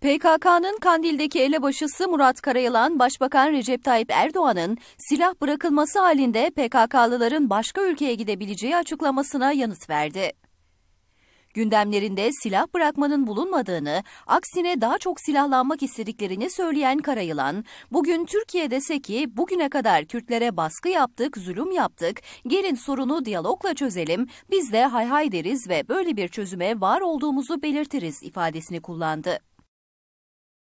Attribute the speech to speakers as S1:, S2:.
S1: PKK'nın Kandil'deki elebaşısı Murat Karayılan, Başbakan Recep Tayyip Erdoğan'ın silah bırakılması halinde PKK'lıların başka ülkeye gidebileceği açıklamasına yanıt verdi. Gündemlerinde silah bırakmanın bulunmadığını, aksine daha çok silahlanmak istediklerini söyleyen Karayılan, bugün Türkiye dese ki bugüne kadar Kürtlere baskı yaptık, zulüm yaptık, gelin sorunu diyalogla çözelim, biz de hay hay deriz ve böyle bir çözüme var olduğumuzu belirtiriz ifadesini kullandı.